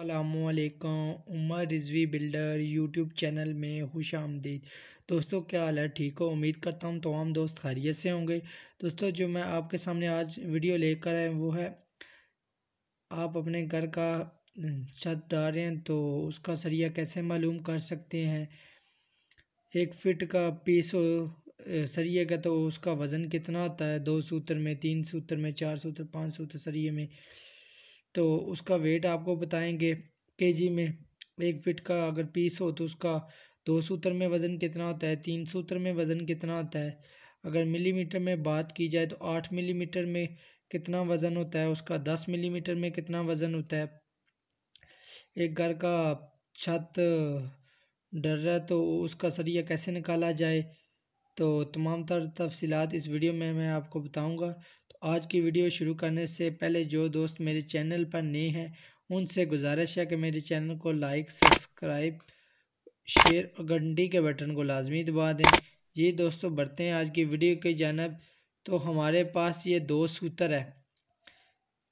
अल्लाम Umar Rizvi builder YouTube channel में खुश आमदीद दोस्तों क्या हाल है ठीक हो उम्मीद करता हूँ तमाम दोस्त खैरियत से होंगे दोस्तों जो मैं आपके सामने आज वीडियो लेकर आए वो है आप अपने घर का छत डालें तो उसका सरिया कैसे मालूम कर सकते हैं एक फिट का पीस हो सरिए का तो उसका वज़न कितना होता है दो सूत्र में तीन सूत्र में चार सूत्र पाँच सूत्र सरिए में तो उसका वेट आपको बताएंगे केजी में एक फिट का अगर पीस हो तो उसका दो सूत्र में वज़न कितना होता है तीन सूत्र में वज़न कितना होता है अगर मिलीमीटर में बात की जाए तो आठ मिलीमीटर में कितना वज़न होता है उसका दस मिलीमीटर में कितना वज़न होता है एक घर का छत डर रहा है तो उसका सरिया कैसे निकाला जाए तो तमाम तर तफसीत इस वीडियो में मैं आपको बताऊँगा आज की वीडियो शुरू करने से पहले जो दोस्त मेरे चैनल पर नए हैं उनसे गुजारिश है कि मेरे चैनल को लाइक सब्सक्राइब शेयर और घंटी के बटन को लाजमी दबा दें जी दोस्तों बढ़ते हैं आज की वीडियो की जानब तो हमारे पास ये दो सूत्र है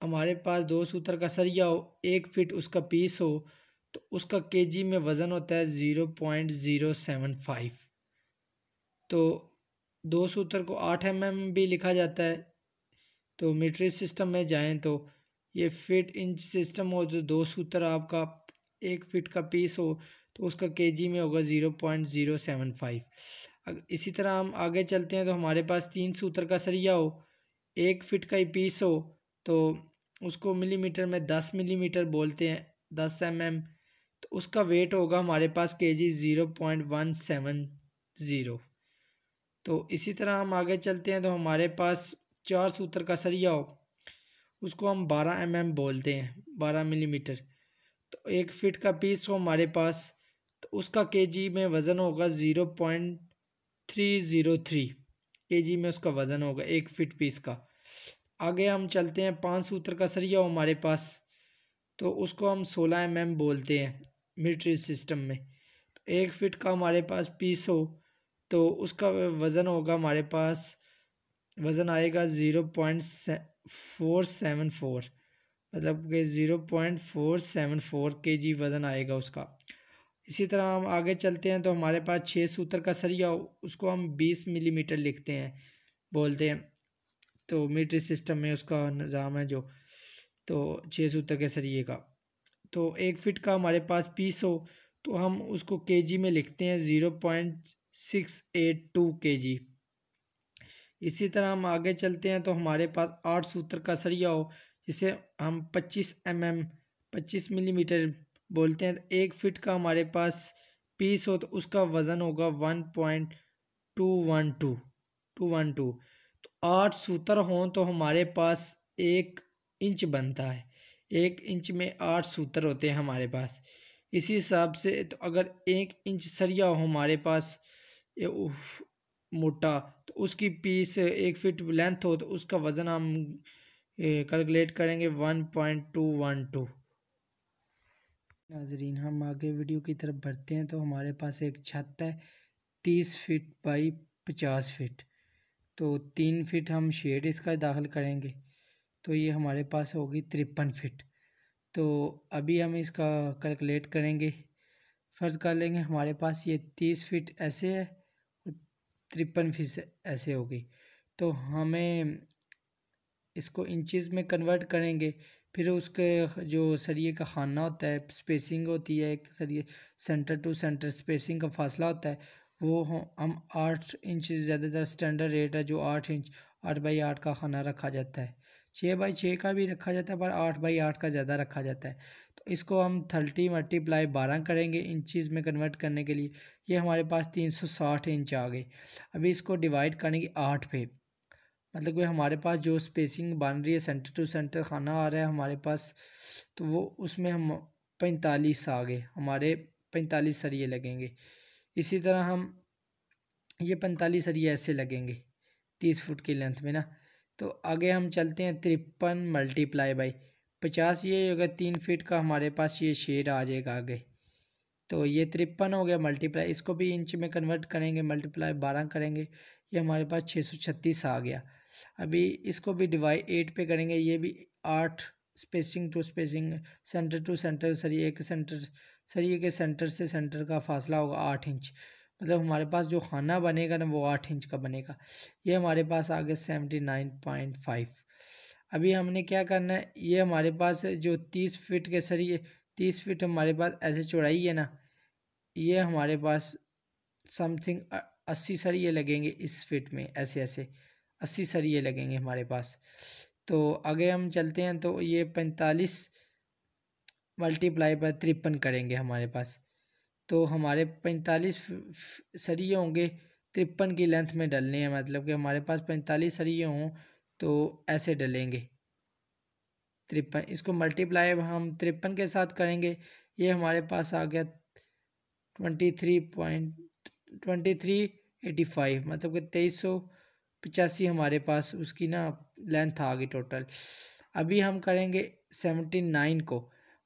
हमारे पास दो सूत्र का सरिया हो एक फिट उसका पीस हो तो उसका केजी में वज़न होता है zero point zero seven five तो दो सूत्र को आठ एम एम भी लिखा जाता है तो मीट्रिक सिस्टम में जाएं तो ये फिट इंच सिस्टम हो जो दो सूत्र आपका एक फिट का पीस हो तो उसका केजी में होगा zero point zero seven five इसी तरह हम आगे चलते हैं तो हमारे पास तीन सूत्र का सरिया हो एक फिट का ही पीस हो तो उसको मिलीमीटर में दस मिलीमीटर बोलते हैं दस एम एम तो उसका वेट होगा हमारे पास K G zero point one seven zero तो इसी तरह हम आगे चलते हैं तो हमारे पास चार सूत्र का सरिया हो उसको हम बारह एम mm बोलते हैं बारह मिलीमीटर तो एक फिट का पीस हो हमारे पास तो उसका के जी में वज़न होगा zero point three zero three K G में उसका वज़न होगा एक फिट पीस का आगे हम चलते हैं पाँच सूत्र का सरिया हो हमारे पास तो उसको हम सोलह एम mm बोलते हैं मिलिट्री सिस्टम में तो एक फिट का हमारे पास पीस हो तो उसका वज़न होगा हमारे पास वज़न आएगा zero point four seven four मतलब कि zero point four seven four K G वज़न आएगा उसका इसी तरह हम आगे चलते हैं तो हमारे पास छः सूत्र का सरिया उसको हम बीस मिलीमीटर लिखते हैं बोलते हैं तो मीटरी सिस्टम में उसका निज़ाम है जो तो छः सूत्र के सरिये का तो एक फिट का हमारे पास पीस हो तो हम उसको जी में लिखते हैं zero point six eight two K G इसी तरह हम आगे चलते हैं तो हमारे पास आठ सूत्र का सरिया हो जिसे हम पच्चीस एम एम पच्चीस मिलीमीटर बोलते हैं तो एक फिट का हमारे पास पीस हो तो उसका वज़न होगा one point two one two two one two तो आठ सूत्र हों तो हमारे पास एक इंच बनता है एक इंच में आठ सूत्र होते हैं हमारे पास इसी हिसाब से तो अगर एक इंच सरिया हो हमारे पास मोटा तो उसकी पीस एक फिट लेंथ हो तो उसका वज़न हम कैलकुलेट करेंगे one point two one two नाजरीन हम आगे वीडियो की तरफ बढ़ते हैं तो हमारे पास एक छत है तीस फिट बाई पचास फिट तो तीन फिट हम शेड इसका दाखिल करेंगे तो ये हमारे पास होगी तिरपन फिट तो अभी हम इसका कैलकुलेट करेंगे फ़र्ज़ कर लेंगे हमारे पास ये तीस फिट ऐसे है तिरपन फीस ऐसे होगी तो हमें इसको इंचिस में कन्वर्ट करेंगे फिर उसके जो सरिए का खाना होता है स्पेसिंग होती है एक सरिए सेंटर टू सेंटर स्पेसिंग का फासला होता है वो हम आठ इंच ज़्यादातर स्टैंडर्ड रेट है जो आठ इंच आठ बाई आठ का खाना रखा जाता है छः बाई छः का भी रखा जाता है पर आठ बाई आठ का ज़्यादा रखा जाता है तो इसको हम थर्टी मल्टीप्लाई बारह करेंगे इंचज़ में कन्वर्ट करने के लिए ये हमारे पास तीन सौ साठ इंच आ गए अभी इसको डिवाइड करेंगे आठ पे मतलब कि हमारे पास जो स्पेसिंग बन रही है सेंटर टू सेंटर खाना आ रहा है हमारे पास तो वो उसमें हम पैंतालीस आ गए हमारे पैंतालीस सरिये लगेंगे इसी तरह हम ये पैंतालीस सरिये ऐसे लगेंगे तीस फुट की लेंथ में ना तो आगे हम चलते हैं तिरपन मल्टीप्लाई बाई पचास ये हो गया तीन फीट का हमारे पास ये शेड आ जाएगा आगे तो ये तिरपन हो गया मल्टीप्लाई इसको भी इंच में कन्वर्ट करेंगे मल्टीप्लाई बारह करेंगे ये हमारे पास छः सौ छत्तीस आ गया अभी इसको भी डिवाइड एट पे करेंगे ये भी आठ spacing to spacing centre to centre सरिए एक सेंटर सरिए के सेंटर से सेंटर का फासला होगा आठ इंच मतलब हमारे पास जो खाना बनेगा ना वो आठ इंच का बनेगा ये हमारे पास आ गया सेवेंटी नाइन पॉइंट फाइव अभी हमने क्या करना है ये हमारे पास जो तीस फिट के सर ये तीस फिट हमारे पास ऐसे चौड़ाई है ना ये हमारे पास समथिंग अस्सी सर ये लगेंगे इस फिट में ऐसे ऐसे अस्सी सर ये लगेंगे हमारे पास तो आगे हम चलते हैं तो ये पैंतालीस मल्टीप्लाई पर तिरपन करेंगे हमारे पास तो हमारे पैंतालीस सरिये होंगे तिरपन की लेंथ में डलने हैं मतलब कि हमारे पास पैंतालीस सरिये हों तो ऐसे डलेंगे तिरपन इसको मल्टीप्लाई हम तिरपन के साथ करेंगे ये हमारे पास आ गया twenty three point twenty three eighty five मतलब कि तेईस सौ पचासी हमारे पास उसकी ना लेंथ आ गई टोटल अभी हम करेंगे सेवेंटी नाइन को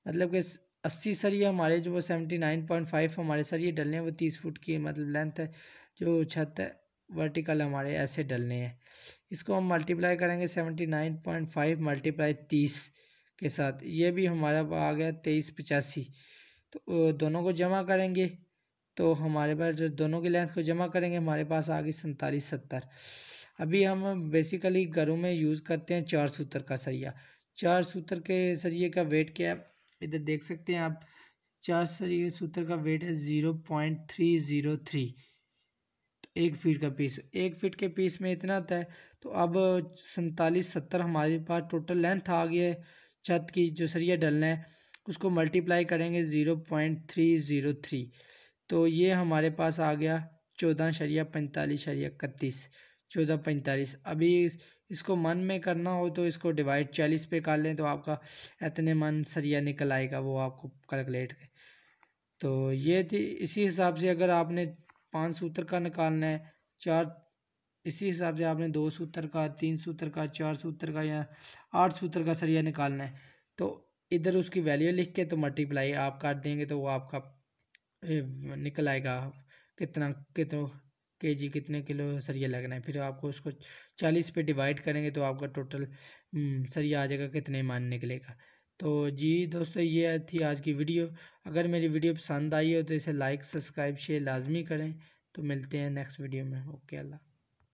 मतलब कि अस्सी सर ये हमारे जो वो सेवेंटी नाइन पॉइंट फाइव हमारे सर ये डलने वो तीस फुट की मतलब लेंथ है जो छत है वर्टिकल हमारे ऐसे डलने हैं इसको हम मल्टीप्लाई करेंगे seventy nine point five multiply तीस के साथ ये भी हमारा आ गया तेईस पचासी तो दोनों को जमा करेंगे तो हमारे पास दोनों की लेंथ को जमा करेंगे हमारे पास आ गई सैंतालीस सत्तर अभी हम बेसिकली घरों में यूज़ करते हैं चार सूत्र का सरिया चार सूत्र के सरिए का वेट क्या है इधर देख सकते हैं आप चार सरिए सूत्र का वेट है zero point three zero three एक फीट का पीस एक फीट के पीस में इतना आता है तो अब सैतालीस सत्तर हमारे पास टोटल लेंथ आ गई है छत की जो सरिया डलना है उसको मल्टीप्लाई करेंगे zero point three zero three तो ये हमारे पास आ गया चौदह शरिया पैंतालीस शरिया इकतीस चौदह पैंतालीस अभी इसको मन में करना हो तो इसको डिवाइड चालीस पे कर लें तो आपका इतने मन सरिया निकल आएगा वो आपको कैलकुलेट तो ये थी इसी हिसाब से अगर आपने पाँच सूत्र का निकालना है चार इसी हिसाब से आपने दो सूत्र का तीन सूत्र का चार सूत्र का या आठ सूत्र का सरिया निकालना है तो इधर उसकी वैल्यू लिख के तो मल्टीप्लाई आप काट देंगे तो वो आपका निकल आएगा कितना कितना के जी कितने किलो सरिया लगना है फिर आपको उसको चालीस पे डिवाइड करेंगे तो आपका टोटल हम्म, सरिया आ जाएगा कितने मान निकलेगा तो जी दोस्तों ये थी आज की वीडियो अगर मेरी वीडियो पसंद आई हो तो इसे लाइक सब्सक्राइब शेयर लाजमी करें तो मिलते हैं नेक्स्ट वीडियो में ओके अल्लाह